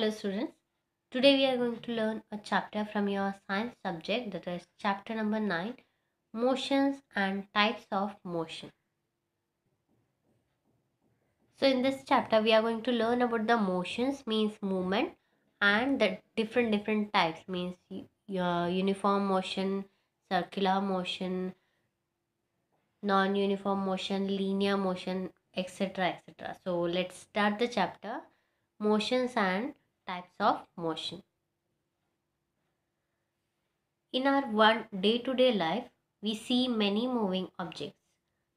Hello students, today we are going to learn a chapter from your science subject that is chapter number 9 Motions and Types of Motion. So in this chapter we are going to learn about the motions means movement and the different different types means your uniform motion, circular motion, non-uniform motion, linear motion etc etc. So let's start the chapter motions and types of motion. In our one day-to-day life, we see many moving objects.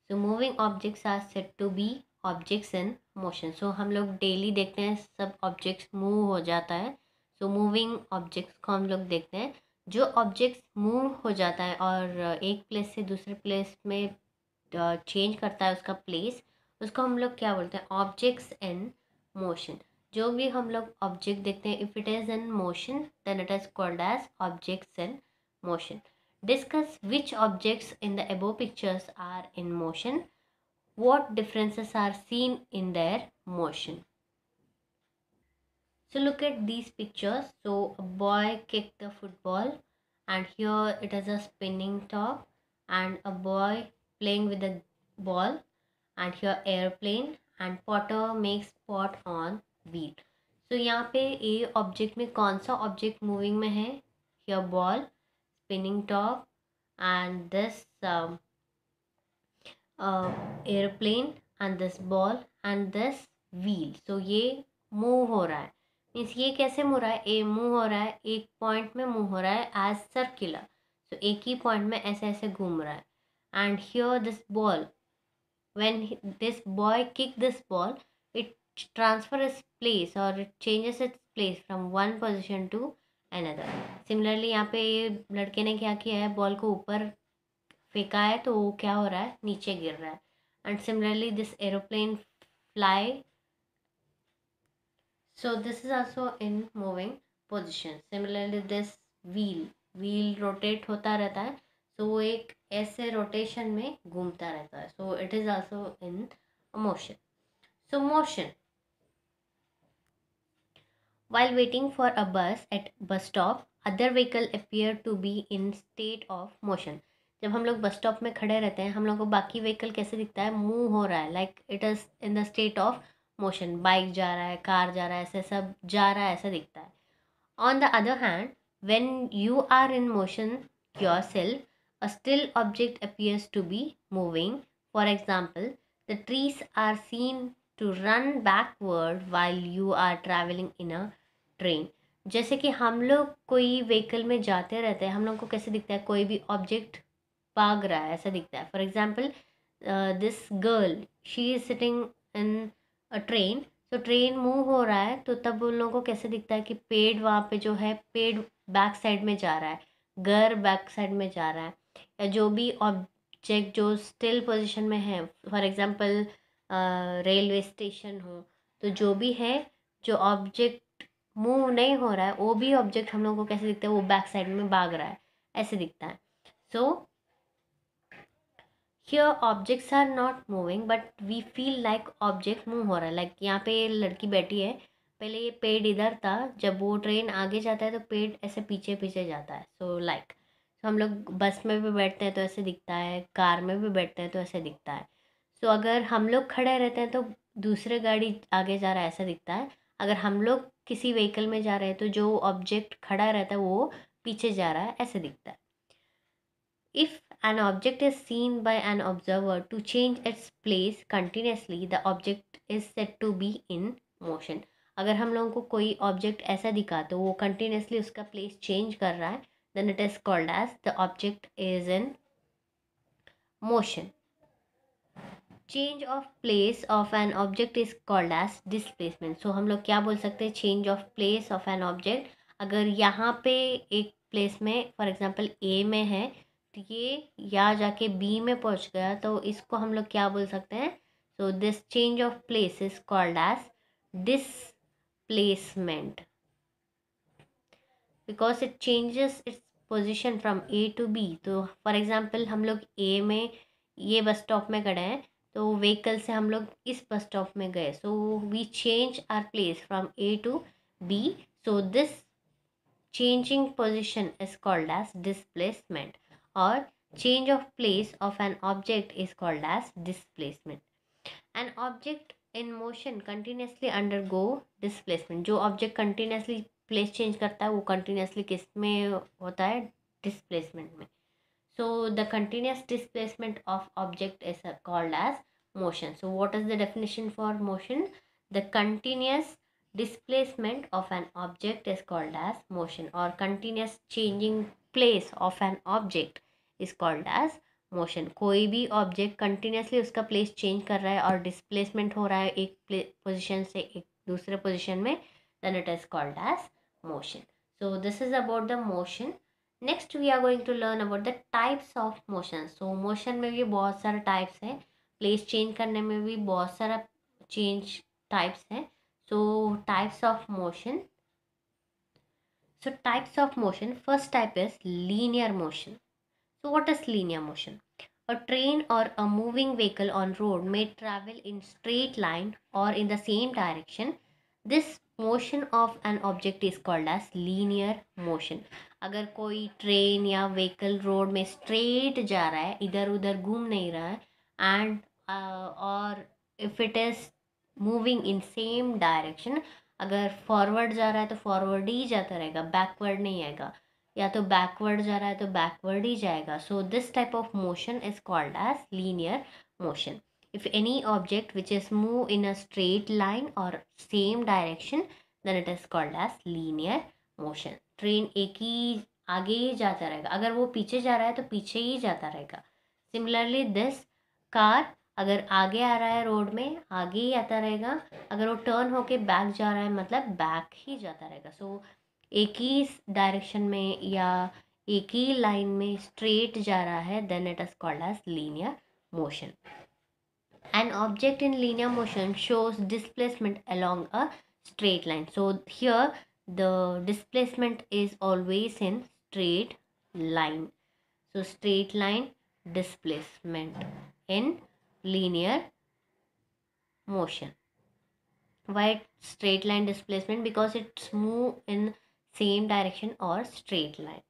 So moving objects are said to be objects in motion. So hum log daily dekhte hain sab objects move ho jata hai So moving objects ko hum log dekhte hain जो objects move हो जाता है और एक place से दूसरे place में change करता है उसका प्लेस उसको हम लोग क्या बोलते हैं ऑब्जेक्ट्स इन मोशन जो भी हम लोग ऑब्जेक्ट देखते हैं if it is in motion then it is called as objects discuss which objects in the above pictures are in motion what differences are seen in their motion so look at these pictures so a boy kicked the football and here it is a spinning top and a boy playing with the ball and here airplane and potter makes pot on wheel so यहाँ पे ए object में कौन सा object moving में है your ball spinning top and this airplane and this ball and this wheel so ये move हो रहा है मीन्स ये कैसे मूव रहा है ए मूव हो रहा है एक पॉइंट में मूव हो रहा है एज सर्कुलर सो एक ही पॉइंट में ऐसे ऐसे घूम रहा है and here this ball when this boy kick this ball transfer its place or it changes its place from one position to another similarly यहाँ पे लड़के ने क्या किया है बॉल को ऊपर फेंका है तो वो क्या हो रहा है नीचे गिर रहा है and similarly this aeroplane fly so this is also in moving position similarly this wheel wheel rotate होता रहता है so वो एक ऐसे rotation में घूमता रहता है so it is also in motion so motion While waiting for a bus at bus stop, other vehicle appear to be in state of motion. जब हम लोग बस स्टॉप में खड़े रहते हैं हम लोग को बाकी व्हीकल कैसे दिखता है मूव हो रहा है like it is in the state of motion bike जा रहा है कार जा रहा है ऐसे सब जा रहा है ऐसा दिखता है on the other hand when you are in motion yourself a still object appears to be moving for example the trees are seen to run backward while you are travelling in a train जैसे कि हम लोग कोई vehicle में जाते रहते हैं हम लोग को कैसे दिखता है कोई भी ऑब्जेक्ट भाग रहा है ऐसा दिखता है for example this girl she is sitting in a train तो ट्रेन मूव हो रहा है तो तब उन लोगों को कैसे दिखता है कि पेड़ वहाँ पे जो है पेड़ बैक साइड में जा रहा है घर बैक साइड में जा रहा है या जो भी ऑब्जेक्ट जो स्टिल पोजीशन में है फॉर एग्जांपल रेलवे स्टेशन हो तो जो भी है जो ऑब्जेक्ट मूव नहीं हो रहा है वो भी ऑब्जेक्ट हम लोग को कैसे दिखता है वो बैक साइड में भाग रहा है ऐसे दिखता है so here objects are not moving but we feel like object move हो रहा है लाइक like, यहाँ पे लड़की बैठी है पहले ये पेड़ इधर था जब वो ट्रेन आगे जाता है तो पेड़ ऐसे पीछे पीछे जाता है so so, like like, so, तो हम लोग बस में भी बैठते हैं तो ऐसे दिखता है कार में भी बैठते हैं तो ऐसे दिखता है सो so, अगर हम लोग खड़े रहते हैं तो दूसरे गाड़ी आगे जा रहा है ऐसा दिखता है अगर हम लोग किसी व्हीकल में जा रहे हैं तो जो ऑब्जेक्ट खड़ा रहता है वो पीछे जा रहा है ऐसे दिखता है if an object is seen by an observer to change its place continuously the object is said to be in motion अगर हम लोगों को कोई ऑब्जेक्ट ऐसा दिखा तो वो कंटिन्यूसली उसका प्लेस चेंज कर रहा है then it is called as the object is in motion change of place of an object is called as displacement so हम लोग क्या बोल सकते हैं change of place of an object अगर यहाँ पे एक प्लेस में फॉर एग्जांपल ए में है तो ये या जाके बी में पहुँच गया तो इसको हम लोग क्या बोल सकते हैं so this change of place is called as displacement because it changes its position from A to B तो फॉर एग्ज़ाम्पल हम लोग ए में ये बस स्टॉप में खड़े हैं तो व्हीकल से हम लोग इस बस स्टॉप में गए so we change our place from A to B so this changing position is called as displacement और change of place of an object is called as displacement an object in motion continuously undergo displacement जो object continuously place change करता है वो continuously किस में होता है displacement में So the continuous displacement of object is uh, called as motion. So what is the definition for motion? The continuous displacement of an object is called as motion or continuous changing place of an object is called as motion. कोई भी object continuously उसका place change कर रहा है और displacement हो रहा है एक position से एक दूसरे position में then it is called as motion. So this is about the motion. Next, we are going to learn about the types of motion. So, motion. में भी बहुत सारे टाइप्स हैं प्लेस चेंज करने में भी बहुत सारा चेंज टाइप्स हैं so types of motion so types of motion first type is linear motion so what is linear motion a train or a moving vehicle on road may travel in straight line or in the same direction this motion of an object is called as linear motion अगर कोई train या vehicle road में straight जा रहा है इधर उधर घूम नहीं रहा है एंड uh, और if it is moving in same direction अगर फॉरवर्ड जा रहा है तो फॉरवर्ड ही जाता रहेगा बैकवर्ड नहीं आएगा या तो बैकवर्ड जा रहा है तो बैकवर्ड ही जाएगा so this type of motion is called as linear motion if any object which is move in a straight line or same direction then it is called as linear motion train एक ही आगे ही जाता रहेगा अगर वो पीछे जा रहा है तो पीछे ही जाता रहेगा सिमिलरली दिस कार अगर आगे आ रहा है रोड में आगे ही आता रहेगा अगर वो टर्न होके बैक जा रहा है मतलब बैक ही जाता रहेगा सो so, एक ही डायरेक्शन में या एक ही लाइन में स्ट्रेट जा रहा है then it is called as linear motion an object in linear motion shows displacement along a straight line so here the displacement is always in straight line so straight line displacement in linear motion why straight line displacement because it's move in same direction or straight line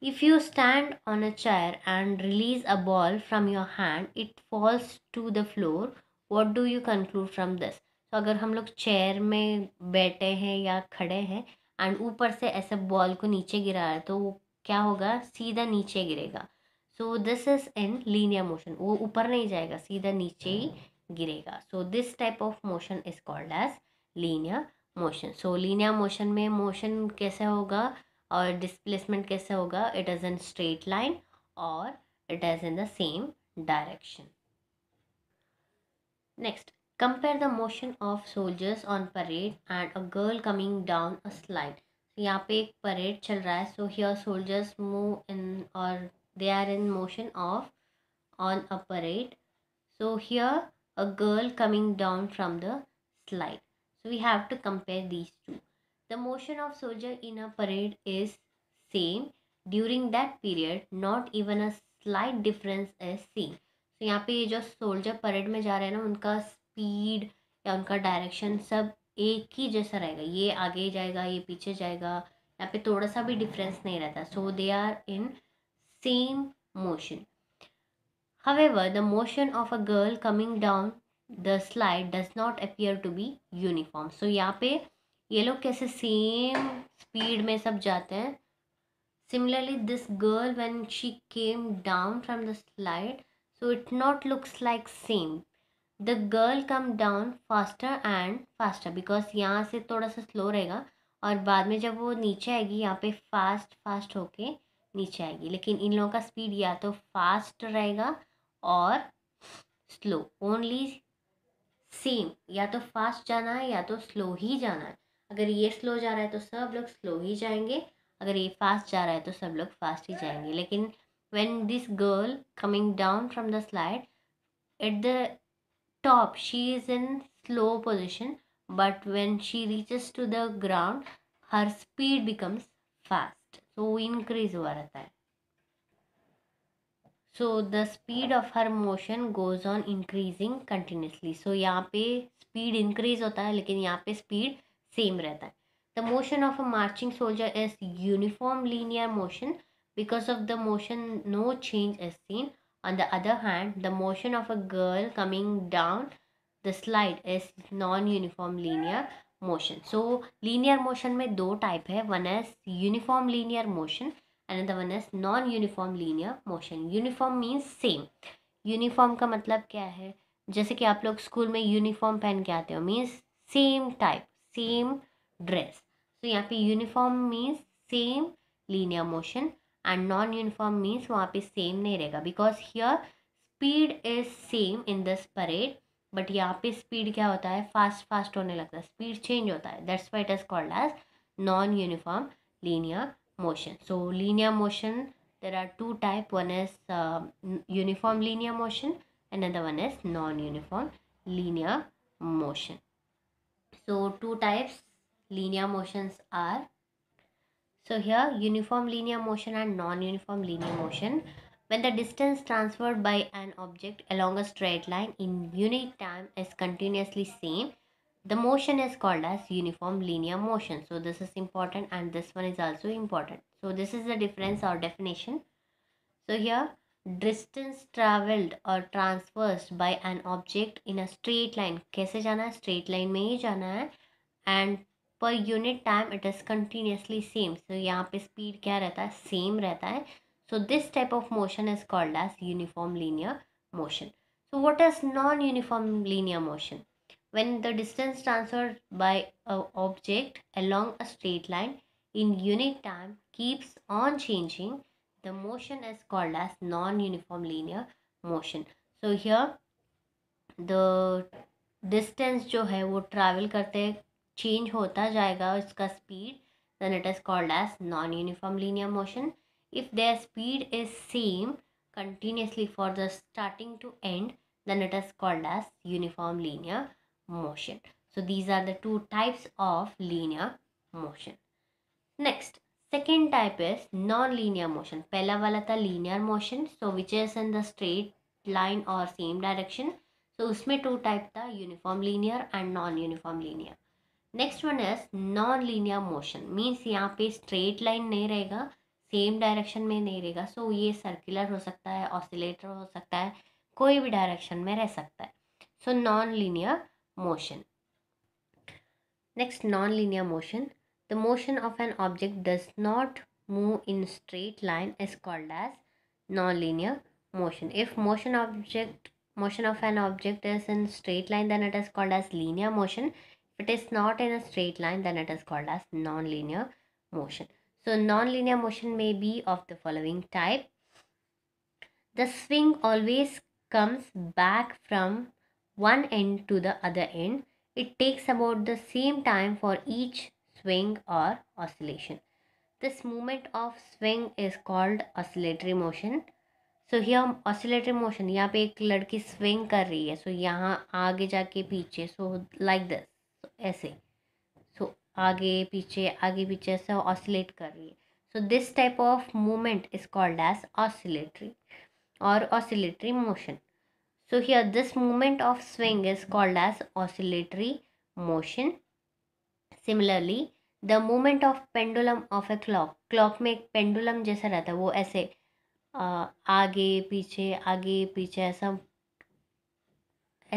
If you stand on a chair and release a ball from your hand, it falls to the floor. What do you conclude from this? तो अगर हम लोग chair में बैठे हैं या खड़े हैं एंड ऊपर से ऐसे बॉल को नीचे गिरा है तो वो क्या होगा सीधा नीचे गिरेगा so this is in linear motion वो ऊपर नहीं जाएगा सीधा नीचे ही गिरेगा so this type of motion is called as linear motion so linear motion में मोशन कैसे होगा और डिस्प्लेसमेंट कैसे होगा it is in straight line और it is in the same direction next compare the motion of soldiers on parade and a girl coming down a slide यहाँ पे एक परेड चल रहा है so here soldiers move in और they are in motion of on a parade so here a girl coming down from the slide so we have to compare these to The motion of soldier in a parade is same during that period. Not even a slight difference is seen. तो so, यहाँ पे ये जो soldier parade में जा रहे हैं ना उनका स्पीड या उनका डायरेक्शन सब एक ही जैसा रहेगा ये आगे जाएगा ये पीछे जाएगा यहाँ पे थोड़ा सा भी डिफरेंस नहीं रहता so they are in same motion However, the motion of a girl coming down the slide does not appear to be uniform. So यहाँ पे ये लोग कैसे सेम स्पीड में सब जाते हैं similarly this girl when she came down from the slide so it not looks like same the girl come down faster and faster because यहाँ से थोड़ा सा स्लो रहेगा और बाद में जब वो नीचे आएगी यहाँ पे फास्ट फास्ट होके नीचे आएगी लेकिन इन लोगों का स्पीड या तो फास्ट रहेगा और स्लो ओनली सेम या तो फास्ट जाना है या तो स्लो ही जाना है अगर ये स्लो जा रहा है तो सब लोग स्लो ही जाएंगे अगर ये फास्ट जा रहा है तो सब लोग फास्ट ही जाएंगे लेकिन when this girl coming down from the slide at the top she is in slow position but when she reaches to the ground her speed becomes fast so वो इनक्रीज हुआ रहता है so the speed of her motion goes on increasing continuously so यहाँ पे speed increase होता है लेकिन यहाँ पे स्पीड सेम रहता है the motion of a marching soldier is uniform linear motion because of the motion no change is seen on the other hand the motion of a girl coming down the slide is non uniform linear motion so linear motion में दो type है one is uniform linear motion and the one as non uniform linear motion uniform means same uniform का मतलब क्या है जैसे कि आप लोग स्कूल में यूनिफॉर्म पहन के आते हो means same type same dress. So यहाँ पे uniform means same linear motion and non-uniform means वहाँ पे same नहीं रहेगा because here speed is same in this parade but यहाँ पे speed क्या होता है fast fast होने लगता है speed change होता है that's why it is called as non-uniform linear motion. So linear motion there are two type one is uh, uniform linear motion another one is non-uniform linear motion. So two types linear motions are. So here uniform linear motion and non-uniform linear motion. When the distance transferred by an object along a straight line in unit time is continuously same, the motion is called as uniform linear motion. So this is important and this one is also important. So this is the difference or definition. So here distance travelled or transfers by an object in a straight line कैसे जाना है straight line में ही जाना है and per unit time it is continuously same so यहाँ पे speed क्या रहता है सेम रहता है so this type of motion is called as uniform linear motion so what is non uniform linear motion when the distance transfer by object along a straight line in unit time keeps on changing the motion is called as non-uniform linear motion so here the distance जो है वो travel करते change होता जाएगा इसका speed then it is called as non-uniform linear motion if their speed is same continuously for the starting to end then it is called as uniform linear motion so these are the two types of linear motion next second type is non linear motion पहला वाला था linear motion so which is in the straight line और same direction so उसमें two type था uniform linear and non uniform linear next one is non linear motion means यहाँ पे straight line नहीं रहेगा सेम डायरेक्शन में नहीं रहेगा सो so ये सर्कुलर हो सकता है ऑसिलेटर हो सकता है कोई भी डायरेक्शन में रह सकता है so non linear motion next non linear motion The motion of an object does not move in straight line is called as nonlinear motion. If motion object motion of an object is in straight line then it is called as linear motion. If it is not in a straight line then it is called as nonlinear motion. So nonlinear motion may be of the following type. The swing always comes back from one end to the other end. It takes about the same time for each swing or oscillation. This movement of swing is called oscillatory motion. So here oscillatory motion यहाँ पे एक लड़की swing कर रही है so so, यहाँ आगे जाके पीछे सो लाइक दिस ऐसे सो आगे पीछे आगे पीछे ऐसे ऑसिलेट कर रही है so this type of movement is called as oscillatory or oscillatory motion so ही this movement of swing is called as oscillatory motion similarly the movement of pendulum of a clock clock में एक pendulum जैसा रहता है वो ऐसे आगे पीछे आगे पीछे ऐसा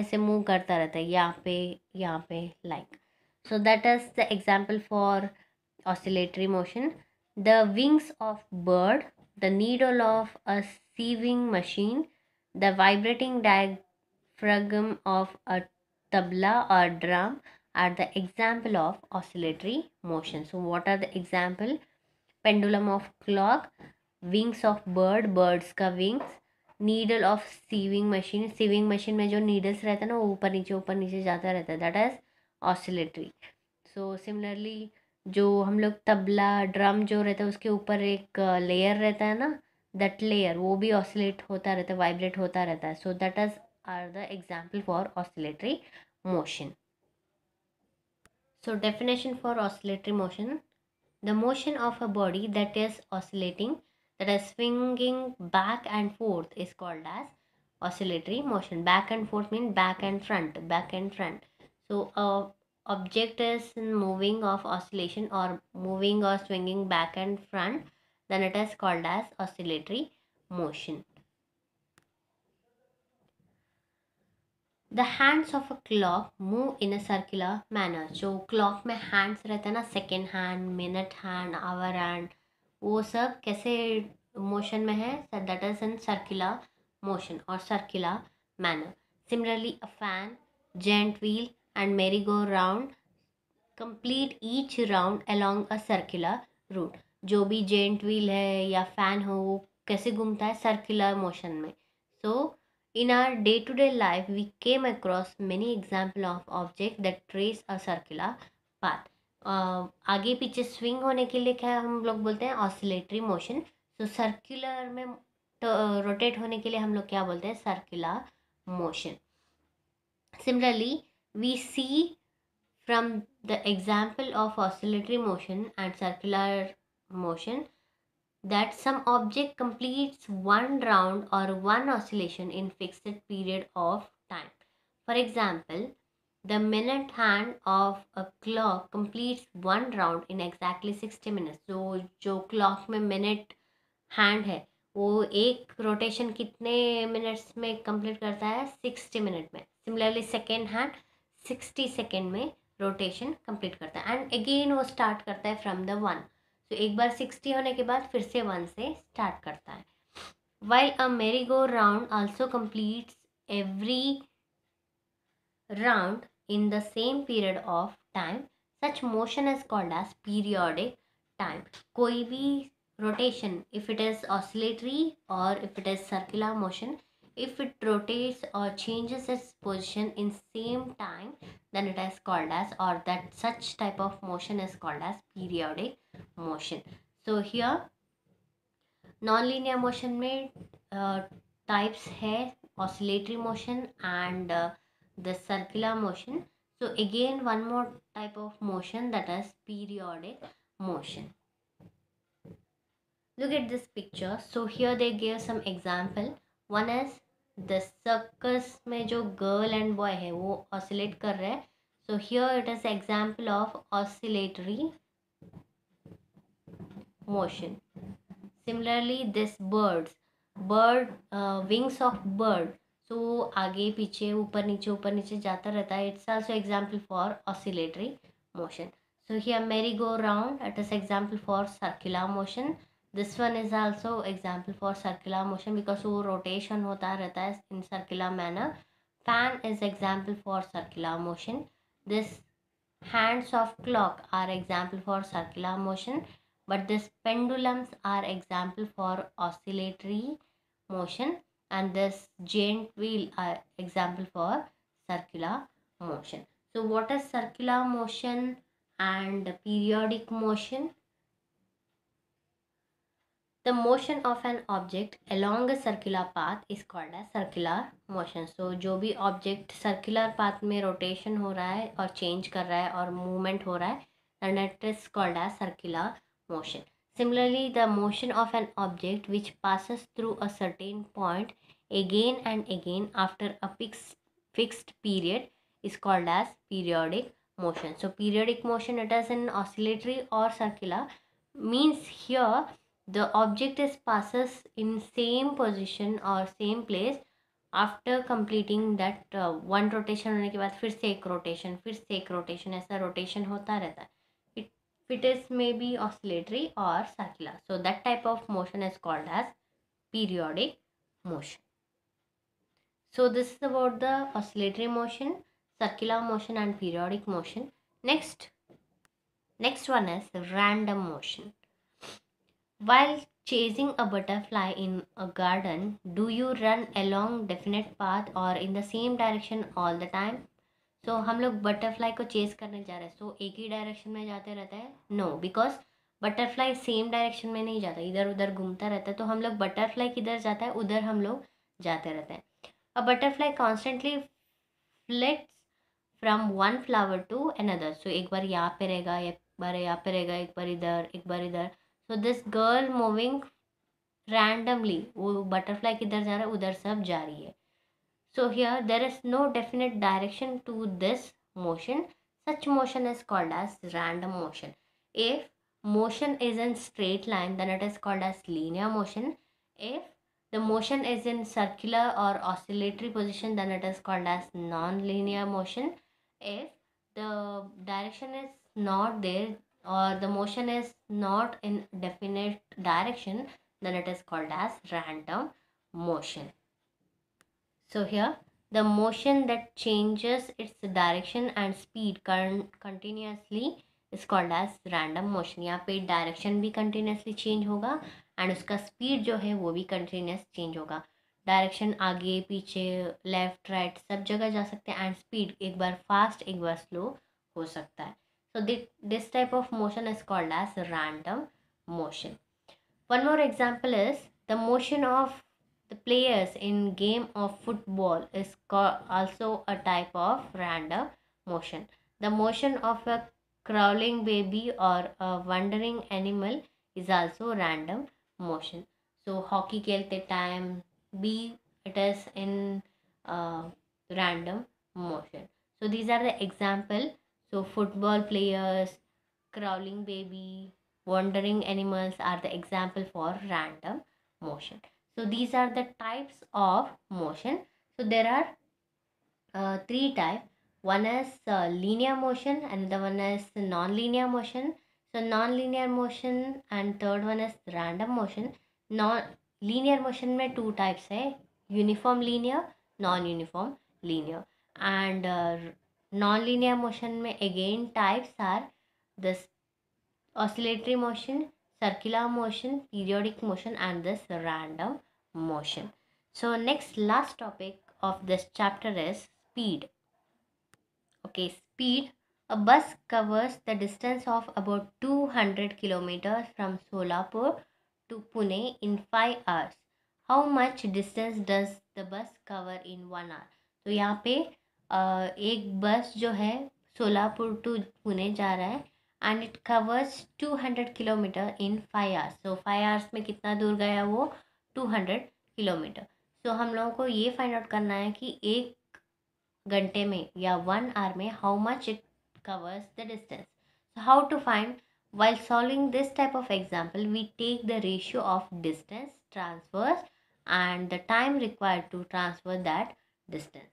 ऐसे मूव करता रहता है यहाँ पे यहाँ पे like so that is the example for oscillatory motion the wings of bird the needle of a sewing machine the vibrating diaphragm of a tabla or drum are the example of oscillatory motion. So what are the example? Pendulum of clock, wings of bird, birds ka wings, needle of sewing machine sewing machine mein jo needles rehta na ना वो ऊपर नीचे ऊपर नीचे जाता रहता है that is oscillatory जो हम लोग तबला ड्रम जो रहता है उसके ऊपर एक लेयर रहता है ना दैट लेयर वो भी ऑसिलेट होता रहता है वाइब्रेट होता रहता है so that is are the example for oscillatory motion So definition for oscillatory motion. The motion of a body that is oscillating, that is swinging back and forth is called as oscillatory motion. Back and forth means back and front, back and front. So a object is moving of oscillation or moving or swinging back and front then it is called as oscillatory motion. The hands of a clock move in a circular manner जो clock में hands रहते हैं ना second hand minute hand hour hand वो सब कैसे motion में है that is in circular motion or circular manner similarly a fan giant wheel and merry go round complete each round along a circular route जो भी gent wheel है या fan हो वो कैसे घूमता है सर्कुलर मोशन में सो so, In our day-to-day life, we came across many example of object that trace a circular path. Uh, आगे पीछे स्विंग होने के लिए क्या हम लोग बोलते हैं ऑसिलेटरी मोशन सो सर्कुलर में तो रोटेट होने के लिए हम लोग क्या बोलते हैं circular motion similarly we see from the example of oscillatory motion and circular motion that some object completes one round or one oscillation in fixed period of time. For example, the minute hand of a clock completes one round in exactly 60 minutes. So जो clock में minute hand है वो एक rotation कितने minutes में complete करता है 60 minute में. Similarly second hand 60 second में rotation complete करता है and again वो start करता है from the one. तो एक बार सिक्सटी होने के बाद फिर से वन से स्टार्ट करता है while a merry go round also completes every round in the same period of time such motion is called as periodic time कोई भी rotation if it is oscillatory or if it is circular motion if it rotates or changes its position in same time then it is called as or that such type of motion is called as periodic motion so here nonlinear motion made uh, types है oscillatory motion and uh, the circular motion so again one more type of motion that is periodic motion look at this picture so here they give some example one as the circus में जो girl and boy है वो oscillate कर रहे हैं so here it is example of oscillatory motion similarly this birds bird wings of bird so वो आगे पीछे ऊपर नीचे ऊपर नीचे जाता रहता है it's also example for oscillatory motion so here merry go round it is example for circular motion This one is also example for circular motion because वो रोटेशन होता रहता है in circular fan is example for circular motion this hands of clock are example for circular motion but this pendulums are example for oscillatory motion and this giant wheel are example for circular motion so what is circular motion and periodic motion the motion of an object along a circular path is called as circular motion so जो भी object circular path में rotation हो रहा है और change कर रहा है और movement हो रहा है then it is called as circular motion similarly the motion of an object which passes through a certain point again and again after a fixed fixed period is called as periodic motion so periodic motion it is an oscillatory or circular means here the object is passes in same position or same place after completing that one rotation होने के बाद फिर से एक rotation फिर से एक rotation ऐसा रोटेशन होता रहता है it it is may be oscillatory or that, so that type of motion is called as so this is about the oscillatory motion circular motion and periodic motion next next one is random motion While chasing a butterfly in a garden, do you run along definite path or in the same direction all the time? So हम लोग butterfly को chase करने जा रहे हैं सो so, एक ही direction में जाते रहता है no because butterfly same direction में नहीं जाता इधर उधर घूमता रहता है तो हम लोग बटरफ्लाई किधर जाता है उधर हम लोग जाते रहते हैं a butterfly constantly flits from one flower to another so एक बार यहाँ पे रहेगा एक बार यहाँ पे रहेगा एक बार इधर एक बार इधर तो दिस गर्ल मूविंग रैंडमली वो बटरफ्लाई किधर जा रहा है उधर सब जा रही है so here there is no definite direction to this such motion is called as random motion if motion is in straight line then it is called as linear motion if the motion is in circular or oscillatory position then it is called as non-linear motion if the direction is not there or the motion is not in definite direction then it is called as random motion so here the motion that changes its direction and speed continuously is called as random motion yahan pe direction bhi continuously change hoga and uska speed jo hai wo bhi continuous change hoga direction आगे पीछे left right right, सब जगह जा सकते हैं and speed एक बार fast एक बार slow हो सकता है So this, this type of motion is called as random motion. One more example is the motion of the players in game of football is also a type of random motion. The motion of a crawling baby or a wandering animal is also random motion. So hockey the time B it is in uh, random motion. So these are the example so, football players, crawling baby, wandering animals are the example for random motion. So, these are the types of motion. So, there are uh, three types. One is uh, linear motion, another one is non-linear motion. So, non-linear motion and third one is random motion. Non linear motion may two types है uniform linear, non-uniform linear. And uh, non linear motion में again types are the oscillatory motion circular motion periodic motion and this random motion so next last topic of this chapter is speed okay speed a bus covers the distance of about two hundred kilometre from Solapur to Pune in five hours how much distance does the bus cover in one hour तो यहाँ पे एक बस जो है Solapur to Pune जा रहा है and it covers two hundred kilometre in five hours so five hours में कितना दूर गया वो टू हंड्रेड किलोमीटर सो हम लोगों को ये फाइंड आउट करना है कि एक घंटे में या वन आवर में how much it covers the distance so how to find while solving this type of example we take the ratio of distance transfers and the time required to transfer that distance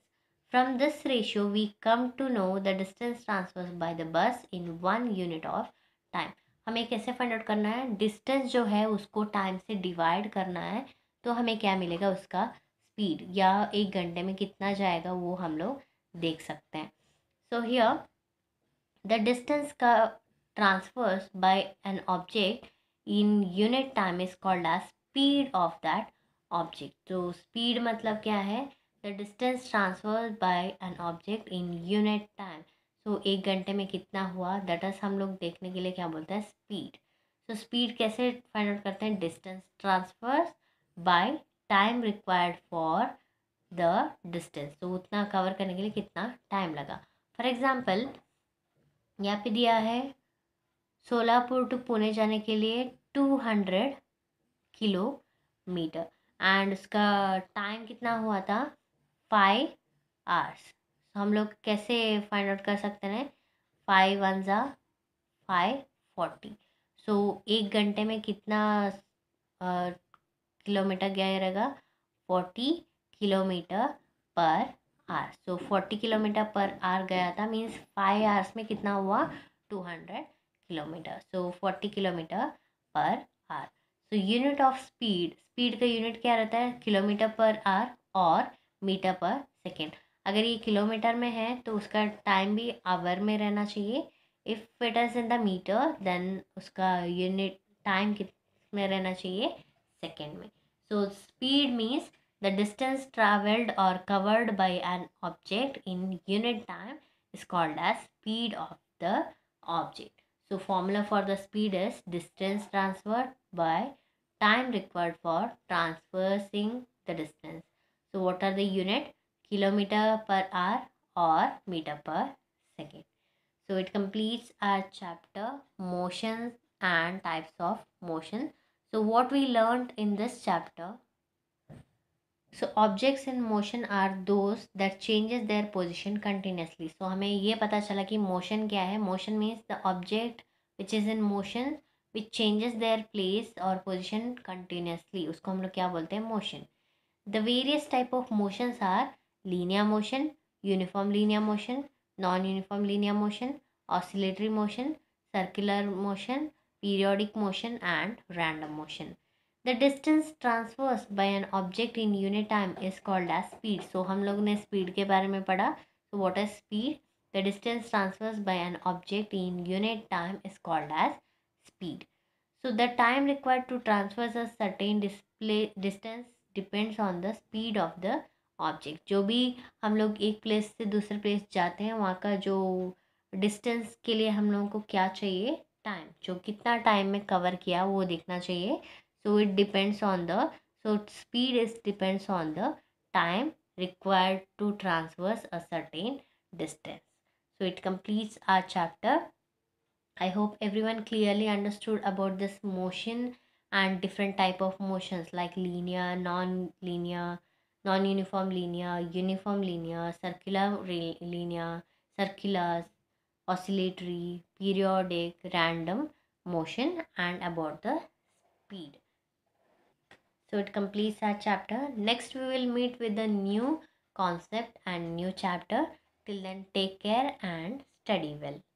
From this ratio, we come to know the distance transversed by the bus in one unit of time. हमें कैसे find out करना है distance जो है उसको time से divide करना है तो हमें क्या मिलेगा उसका स्पीड या एक घंटे में कितना जाएगा वो हम लोग देख सकते हैं सो हियर द डिस्टेंस का transfers by an object in unit time is called as speed of that object तो स्पीड मतलब क्या है the distance transfer by an object in unit time so एक घंटे में कितना हुआ दैट इज़ हम लोग देखने के लिए क्या बोलते हैं स्पीड सो स्पीड कैसे फाइंड आउट करते हैं distance transfers by time required for the distance तो उतना कवर करने के लिए कितना टाइम लगा फॉर एग्ज़ाम्पल यहाँ पे दिया है सोलापुर टू पुणे जाने के लिए टू हंड्रेड किलोमीटर एंड उसका टाइम कितना हुआ था फाइव आर्स हम लोग कैसे फाइंड आउट कर सकते हैं फाइव वन ज़ा फाइव फोर्टी सो एक घंटे में कितना किलोमीटर गया रहेगा forty kilometre per hour so forty kilometre per hour गया था मीन्स फाइव आर्स में कितना हुआ two hundred kilometre so forty kilometre per hour so unit of speed speed का यूनिट क्या रहता है kilometre per hour or metre per second अगर ये किलोमीटर में है तो उसका टाइम भी आवर में रहना चाहिए if it is in the metre then उसका यूनिट टाइम में रहना चाहिए सेकेंड में so speed means the distance travelled or covered by an object in unit time is called as speed of the object so formula for the speed is distance transfer by time required for transferring the distance तो what are the unit kilometre per hour or metre per second so it completes are chapter motion and types of motion so what we learn in this chapter so objects in motion are those that changes their position continuously so हमें ये पता चला कि motion क्या है motion means the object which is in motion which changes their place or position continuously उसको हम लोग क्या बोलते हैं motion The various type of motions are linear motion, uniform linear motion, non-uniform linear motion, oscillatory motion, circular motion, periodic motion and random motion. The distance traversed by an object in unit time is called as speed. So हम लोग ने speed के बारे में पढ़ा. So what is speed? The distance traversed by an object in unit time is called as speed. So the time required to traverse a certain display distance depends on the speed of the object जो भी हम लोग एक place से दूसरे place जाते हैं वहाँ का जो डिस्टेंस के लिए हम लोगों को क्या चाहिए टाइम जो कितना टाइम में कवर किया वो देखना चाहिए so it depends on the so speed is depends on the time to transverse a certain distance so it completes our chapter I hope everyone clearly understood about this motion and different type of motions like linear non-linear non-uniform linear uniform linear circular linear circular oscillatory periodic random motion and about the speed so it completes our chapter next we will meet with a new concept and new chapter till then take care and study well